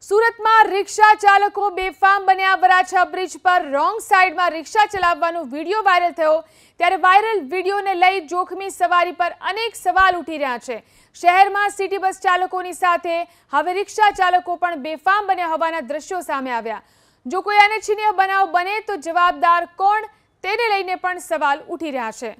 સુરતમાં રિક્ષા ચાલકો બેફામ બન્યા વરાછા બ્રિજ પર રોંગ સાઈડમાં રિક્ષા ચલાવવાનો વિડીયો વાયરલ થયો ત્યારે વાયરલ વિડીયોને લઈ જોખમી સવારી પર અનેક સવાલ ઉઠી રહ્યા છે શહેરમાં સિટી બસ ચાલકોની સાથે હવે રિક્ષા ચાલકો પણ બેફામ બન્યા હોવાના દ્રશ્યો સામે આવ્યા જો કોઈ અનિચ્છનીય બનાવ બને તો જવાબદાર કોણ તેને લઈને પણ સવાલ ઉઠી રહ્યા છે